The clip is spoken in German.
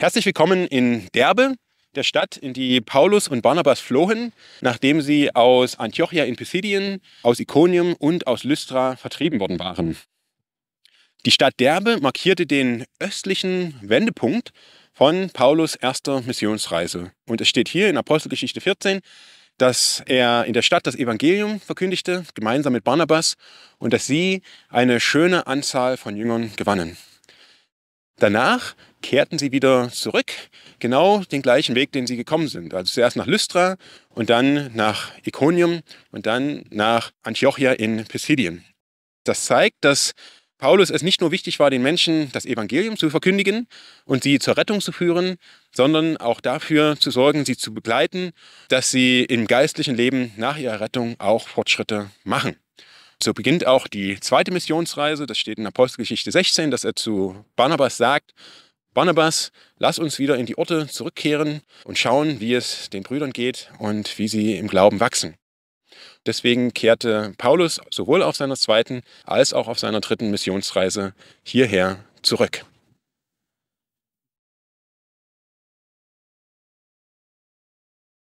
Herzlich willkommen in Derbe, der Stadt, in die Paulus und Barnabas flohen, nachdem sie aus Antiochia in Pisidien, aus Iconium und aus Lystra vertrieben worden waren. Die Stadt Derbe markierte den östlichen Wendepunkt von Paulus erster Missionsreise. Und es steht hier in Apostelgeschichte 14, dass er in der Stadt das Evangelium verkündigte, gemeinsam mit Barnabas, und dass sie eine schöne Anzahl von Jüngern gewannen. Danach kehrten sie wieder zurück, genau den gleichen Weg, den sie gekommen sind. Also zuerst nach Lystra und dann nach Iconium und dann nach Antiochia in Pisidien. Das zeigt, dass Paulus es nicht nur wichtig war, den Menschen das Evangelium zu verkündigen und sie zur Rettung zu führen, sondern auch dafür zu sorgen, sie zu begleiten, dass sie im geistlichen Leben nach ihrer Rettung auch Fortschritte machen. So beginnt auch die zweite Missionsreise. Das steht in Apostelgeschichte 16, dass er zu Barnabas sagt, Barnabas, lass uns wieder in die Orte zurückkehren und schauen, wie es den Brüdern geht und wie sie im Glauben wachsen. Deswegen kehrte Paulus sowohl auf seiner zweiten als auch auf seiner dritten Missionsreise hierher zurück.